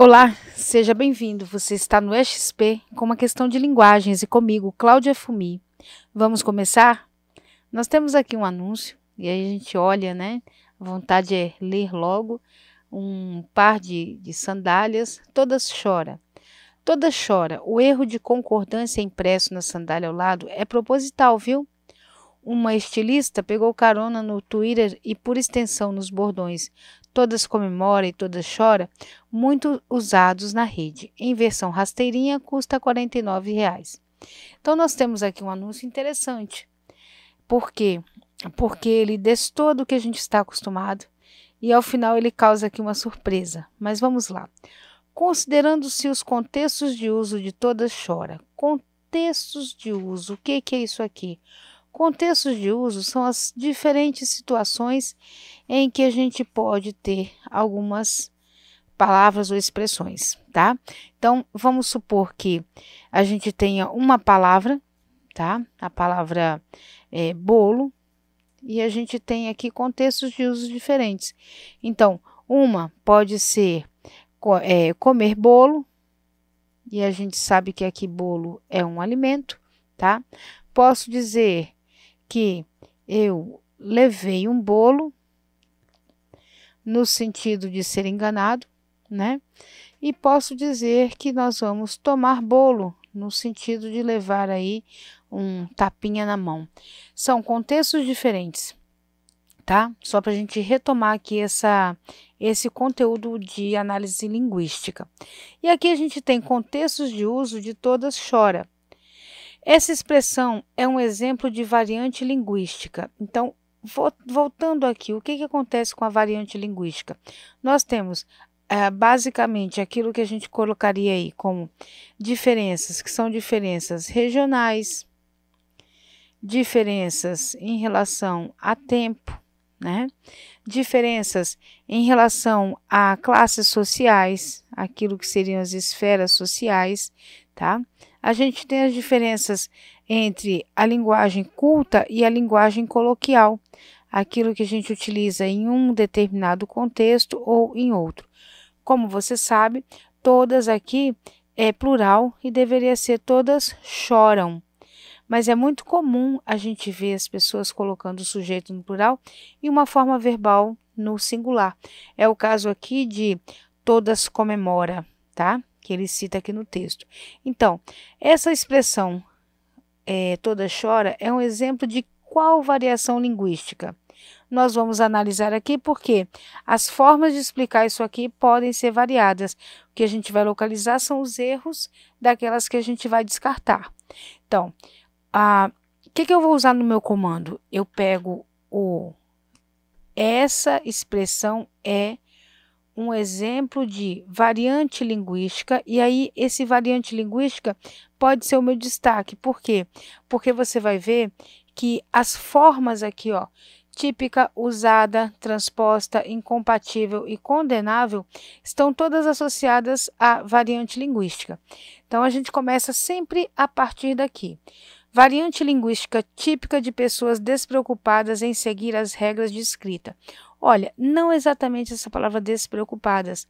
Olá, seja bem-vindo. Você está no XP com uma questão de linguagens e comigo, Cláudia Fumi. Vamos começar? Nós temos aqui um anúncio e aí a gente olha, né? A vontade é ler logo um par de, de sandálias, todas chora. Toda chora. O erro de concordância impresso na sandália ao lado é proposital, viu? Uma estilista pegou carona no Twitter e, por extensão, nos bordões Todas Comemora e Todas Chora, muito usados na rede. Em versão rasteirinha, custa R$ 49,00. Então, nós temos aqui um anúncio interessante. Por quê? Porque ele destoa do que a gente está acostumado e, ao final, ele causa aqui uma surpresa. Mas vamos lá. Considerando-se os contextos de uso de Todas Chora, contextos de uso, o que, que é isso aqui? Contextos de uso são as diferentes situações em que a gente pode ter algumas palavras ou expressões, tá? Então, vamos supor que a gente tenha uma palavra, tá? A palavra é, bolo, e a gente tem aqui contextos de usos diferentes. Então, uma pode ser é, comer bolo, e a gente sabe que aqui bolo é um alimento, tá? Posso dizer que eu levei um bolo no sentido de ser enganado, né? E posso dizer que nós vamos tomar bolo no sentido de levar aí um tapinha na mão. São contextos diferentes, tá? Só para a gente retomar aqui essa, esse conteúdo de análise linguística. E aqui a gente tem contextos de uso de todas chora. Essa expressão é um exemplo de variante linguística. Então, voltando aqui, o que, que acontece com a variante linguística? Nós temos é, basicamente aquilo que a gente colocaria aí como diferenças, que são diferenças regionais, diferenças em relação a tempo, né? diferenças em relação a classes sociais, aquilo que seriam as esferas sociais, tá? a gente tem as diferenças entre a linguagem culta e a linguagem coloquial, aquilo que a gente utiliza em um determinado contexto ou em outro. Como você sabe, todas aqui é plural e deveria ser todas choram. Mas é muito comum a gente ver as pessoas colocando o sujeito no plural e uma forma verbal no singular. É o caso aqui de todas comemora, tá? que ele cita aqui no texto. Então, essa expressão é, toda chora é um exemplo de qual variação linguística? Nós vamos analisar aqui porque as formas de explicar isso aqui podem ser variadas. O que a gente vai localizar são os erros daquelas que a gente vai descartar. Então, o que, que eu vou usar no meu comando? Eu pego o essa expressão é um exemplo de variante linguística, e aí esse variante linguística pode ser o meu destaque. Por quê? Porque você vai ver que as formas aqui, ó, típica, usada, transposta, incompatível e condenável estão todas associadas à variante linguística. Então a gente começa sempre a partir daqui variante linguística típica de pessoas despreocupadas em seguir as regras de escrita. Olha, não exatamente essa palavra despreocupadas.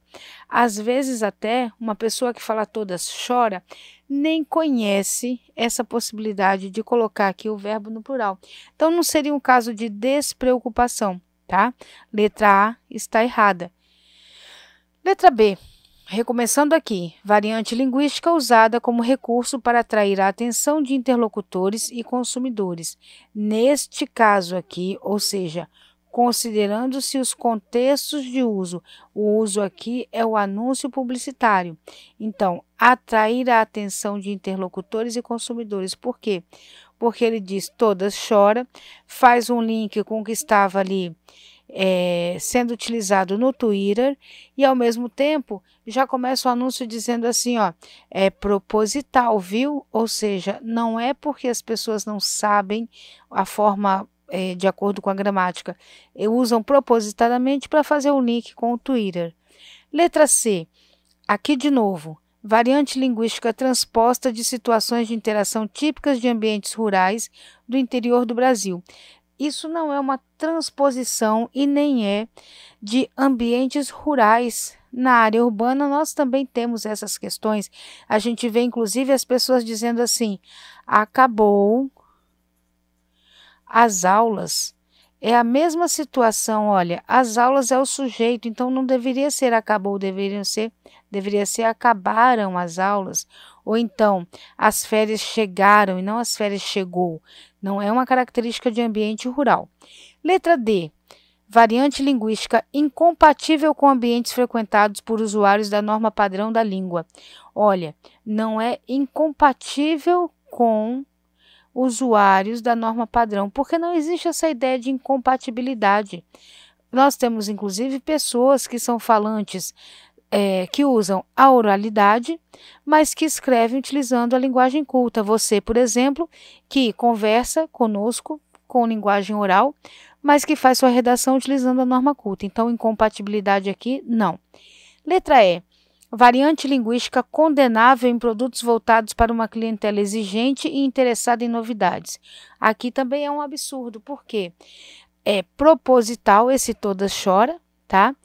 Às vezes, até uma pessoa que fala todas chora nem conhece essa possibilidade de colocar aqui o verbo no plural. Então, não seria um caso de despreocupação, tá? Letra A está errada. Letra B. Recomeçando aqui, variante linguística usada como recurso para atrair a atenção de interlocutores e consumidores. Neste caso aqui, ou seja, considerando-se os contextos de uso. O uso aqui é o anúncio publicitário. Então, atrair a atenção de interlocutores e consumidores. Por quê? Porque ele diz todas chora, faz um link com o que estava ali é, sendo utilizado no Twitter e ao mesmo tempo já começa o anúncio dizendo assim, ó, é proposital, viu? Ou seja, não é porque as pessoas não sabem a forma é, de acordo com a gramática, e usam propositadamente para fazer o link com o Twitter. Letra C. Aqui de novo, variante linguística transposta de situações de interação típicas de ambientes rurais do interior do Brasil isso não é uma transposição e nem é de ambientes rurais. Na área urbana, nós também temos essas questões. A gente vê, inclusive, as pessoas dizendo assim: acabou as aulas. É a mesma situação, olha, as aulas é o sujeito, então não deveria ser acabou, deveriam ser, deveria ser acabaram as aulas, ou então as férias chegaram e não as férias chegou. Não é uma característica de ambiente rural. Letra D. Variante linguística incompatível com ambientes frequentados por usuários da norma padrão da língua. Olha, não é incompatível com usuários da norma padrão, porque não existe essa ideia de incompatibilidade. Nós temos, inclusive, pessoas que são falantes é, que usam a oralidade, mas que escrevem utilizando a linguagem culta. Você, por exemplo, que conversa conosco com linguagem oral, mas que faz sua redação utilizando a norma culta. Então, incompatibilidade aqui, não. Letra E. Variante linguística condenável em produtos voltados para uma clientela exigente e interessada em novidades. Aqui também é um absurdo, porque é proposital esse todas chora, tá?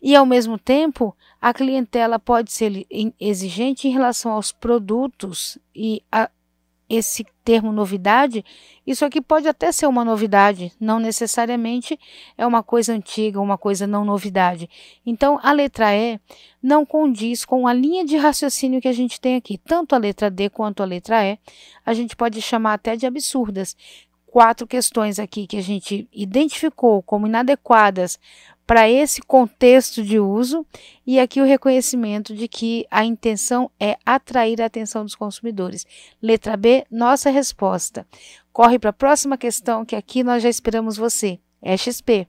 E ao mesmo tempo, a clientela pode ser exigente em relação aos produtos e a esse termo novidade, isso aqui pode até ser uma novidade, não necessariamente é uma coisa antiga, uma coisa não novidade. Então, a letra E não condiz com a linha de raciocínio que a gente tem aqui. Tanto a letra D quanto a letra E, a gente pode chamar até de absurdas quatro questões aqui que a gente identificou como inadequadas para esse contexto de uso e aqui o reconhecimento de que a intenção é atrair a atenção dos consumidores. Letra B, nossa resposta. Corre para a próxima questão que aqui nós já esperamos você. É XP.